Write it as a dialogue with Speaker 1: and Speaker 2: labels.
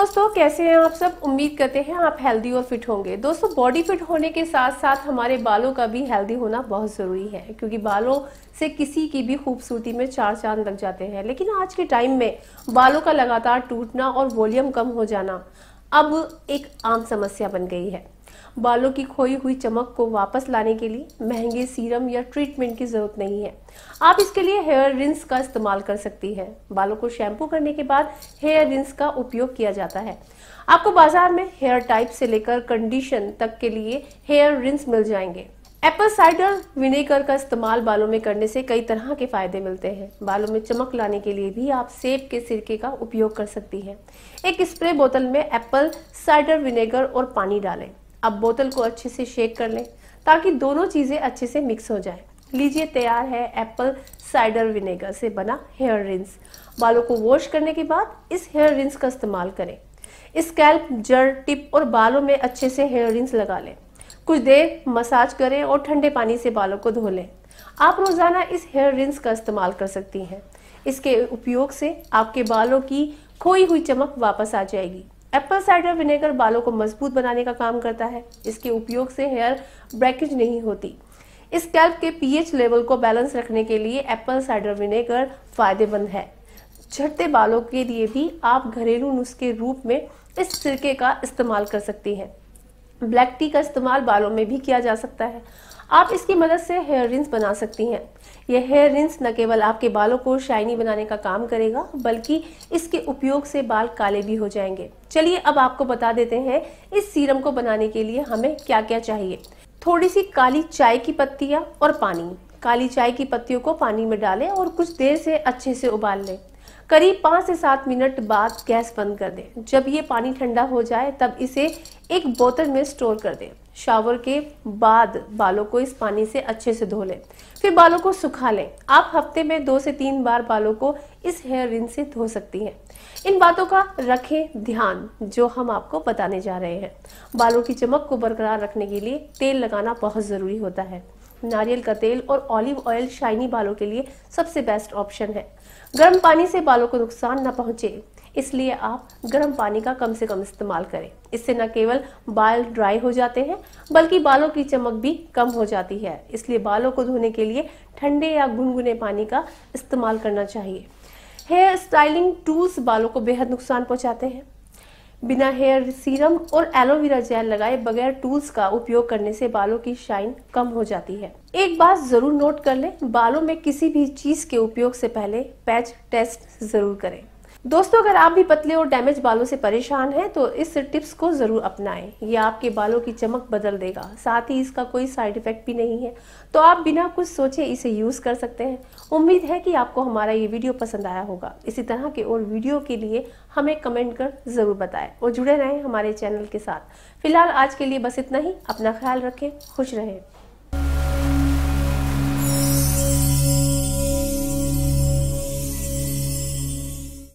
Speaker 1: दोस्तों कैसे हैं आप सब उम्मीद करते हैं आप हेल्दी और फिट होंगे दोस्तों बॉडी फिट होने के साथ साथ हमारे बालों का भी हेल्दी होना बहुत ज़रूरी है क्योंकि बालों से किसी की भी खूबसूरती में चार चांद लग जाते हैं लेकिन आज के टाइम में बालों का लगातार टूटना और वॉल्यूम कम हो जाना अब एक आम समस्या बन गई है बालों की खोई हुई चमक को वापस लाने के लिए महंगे सीरम या ट्रीटमेंट की ज़रूरत नहीं है आप इसके लिए हेयर रिंस का इस्तेमाल कर सकती हैं बालों को शैम्पू करने के बाद हेयर रिंस का उपयोग किया जाता है आपको बाजार में हेयर टाइप से लेकर कंडीशन तक के लिए हेयर रिंस मिल जाएंगे एप्पल साइडर विनेगर का इस्तेमाल बालों में करने से कई तरह के फायदे मिलते हैं बालों में चमक लाने के लिए भी आप सेब के सिरके का उपयोग कर सकती हैं एक स्प्रे बोतल में एप्पल साइडर विनेगर और पानी डालें अब बोतल को अच्छे से शेक कर लें ताकि दोनों चीज़ें अच्छे से मिक्स हो जाए लीजिए तैयार है एप्पल साइडर विनेगर से बना हेयर रिंस बालों को वॉश करने के बाद इस हेयर रिंस का इस्तेमाल करें स्कैल्प जड़ टिप और बालों में अच्छे से हेयर रिंस लगा लें कुछ देर मसाज करें और ठंडे पानी से बालों को धो लें आप रोज़ाना इस हेयर रिंस का इस्तेमाल कर सकती हैं इसके उपयोग से आपके बालों की खोई हुई चमक वापस आ जाएगी एप्पल साइडर विनेगर बालों को मजबूत बनाने का काम करता है इसके उपयोग से हेयर ब्रेकेज नहीं होती इस स्कैल्प के पीएच लेवल को बैलेंस रखने के लिए एप्पल साइडर विनेगर फायदेमंद है झटते बालों के लिए भी आप घरेलू नुस्खे रूप में इस सिरके का इस्तेमाल कर सकती हैं ब्लैक टी का इस्तेमाल बालों में भी किया जा सकता है आप इसकी मदद से हेयर रिंग्स बना सकती हैं यह हेयर रिंग्स न केवल आपके बालों को शाइनी बनाने का काम करेगा बल्कि इसके उपयोग से बाल काले भी हो जाएंगे चलिए अब आपको बता देते हैं इस सीरम को बनाने के लिए हमें क्या क्या चाहिए थोड़ी सी काली चाय की पत्तियाँ और पानी काली चाय की पत्तियों को पानी में डालें और कुछ देर से अच्छे से उबाल लें करीब पाँच से सात मिनट बाद गैस बंद कर दें जब ये पानी ठंडा हो जाए तब इसे एक बोतल में स्टोर कर दें शावर के बाद बालों को इस पानी से अच्छे से धो लें फिर बालों को सुखा लें आप हफ्ते में दो से तीन बार बालों को इस हेयर रिन से धो सकती हैं इन बातों का रखें ध्यान जो हम आपको बताने जा रहे हैं बालों की चमक को बरकरार रखने के लिए तेल लगाना बहुत ज़रूरी होता है नारियल का तेल और ऑलिव ऑयल शाइनी बालों के लिए सबसे बेस्ट ऑप्शन है गर्म पानी से बालों को नुकसान न पहुंचे इसलिए आप गर्म पानी का कम से कम इस्तेमाल करें इससे न केवल बाल ड्राई हो जाते हैं बल्कि बालों की चमक भी कम हो जाती है इसलिए बालों को धोने के लिए ठंडे या गुनगुने पानी का इस्तेमाल करना चाहिए हेयर स्टाइलिंग टूल्स बालों को बेहद नुकसान पहुंचाते हैं बिना हेयर सीरम और एलोवेरा जेल लगाए बगैर टूल्स का उपयोग करने से बालों की शाइन कम हो जाती है एक बात जरूर नोट कर लें बालों में किसी भी चीज के उपयोग से पहले पैच टेस्ट जरूर करें दोस्तों अगर आप भी पतले और डैमेज बालों से परेशान हैं तो इस टिप्स को ज़रूर अपनाएं ये आपके बालों की चमक बदल देगा साथ ही इसका कोई साइड इफ़ेक्ट भी नहीं है तो आप बिना कुछ सोचे इसे यूज़ कर सकते हैं उम्मीद है कि आपको हमारा ये वीडियो पसंद आया होगा इसी तरह के और वीडियो के लिए हमें कमेंट कर ज़रूर बताएं और जुड़े रहें हमारे चैनल के साथ फिलहाल आज के लिए बस इतना ही अपना ख्याल रखें खुश रहें